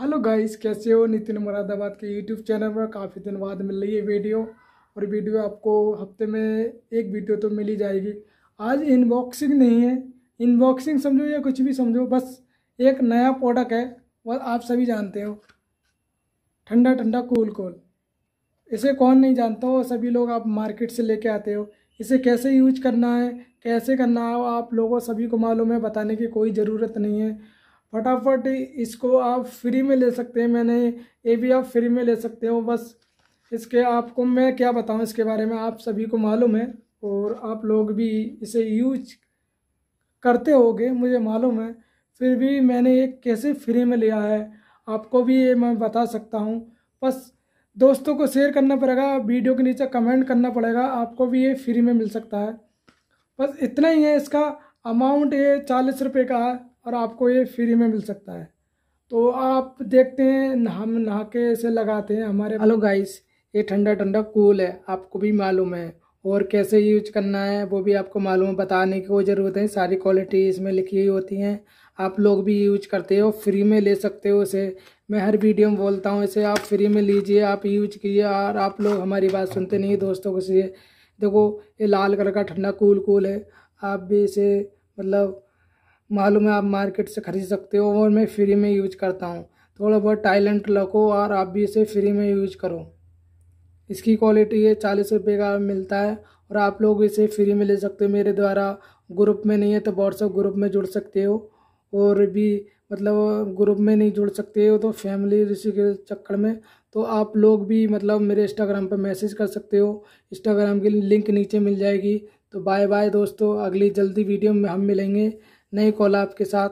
hello guys कैसे हो नितिन मुरादाबाद के यूट्यूब चैनल पर काफ़ी दिन बाद मिल रही है वीडियो और वीडियो आपको हफ्ते में एक वीडियो तो मिल ही जाएगी आज इनबॉक्सिंग नहीं है इनबॉक्सिंग समझो या कुछ भी समझो बस एक नया प्रोडक्ट है और आप सभी जानते हो ठंडा ठंडा कूल कूल इसे कौन नहीं जानता हो सभी लोग आप मार्केट से लेके आते हो इसे कैसे यूज करना है कैसे करना है आप लोगों सभी को मालूम है बताने की कोई ज़रूरत नहीं है फटाफट इसको आप फ्री में ले सकते हैं मैंने ये भी आप फ्री में ले सकते हो बस इसके आपको मैं क्या बताऊं इसके बारे में आप सभी को मालूम है और आप लोग भी इसे यूज करते होगे मुझे मालूम है फिर भी मैंने ये कैसे फ्री में लिया है आपको भी ये मैं बता सकता हूँ बस दोस्तों को शेयर करना पड़ेगा वीडियो के नीचे कमेंट करना पड़ेगा आपको भी ये फ्री में मिल सकता है बस इतना ही है इसका अमाउंट ये चालीस रुपये का है और आपको ये फ्री में मिल सकता है तो आप देखते हैं हम नहा के ऐसे लगाते हैं हमारे हेलो गाइस ये ठंडा ठंडा कूल है आपको भी मालूम है और कैसे यूज करना है वो भी आपको मालूम है बताने की कोई ज़रूरत है सारी क्वालिटी इसमें लिखी हुई होती हैं आप लोग भी यूज करते हो फ्री में ले सकते हो इसे मैं हर वीडियो में बोलता हूँ इसे आप फ्री में लीजिए आप यूज कीजिए और आप लोग हमारी बात सुनते नहीं दोस्तों को से देखो ये लाल कलर का ठंडा कूल कूल है आप भी इसे मतलब मालूम है आप मार्केट से ख़रीद सकते हो और मैं फ्री में यूज करता हूँ थोड़ा बहुत टैलेंट लगो और आप भी इसे फ्री में यूज करो इसकी क्वालिटी ये चालीस रुपये का मिलता है और आप लोग इसे फ्री में ले सकते हो मेरे द्वारा ग्रुप में नहीं है तो व्हाट्सअप ग्रुप में जुड़ सकते हो और भी मतलब ग्रुप में नहीं जुड़ सकते हो तो फैमिली इसी के चक्कर में तो आप लोग भी मतलब मेरे इंस्टाग्राम पर मैसेज कर सकते हो इंस्टाग्राम की लिंक नीचे मिल जाएगी तो बाय बाय दोस्तों अगली जल्दी वीडियो में हम मिलेंगे नए कॉल के साथ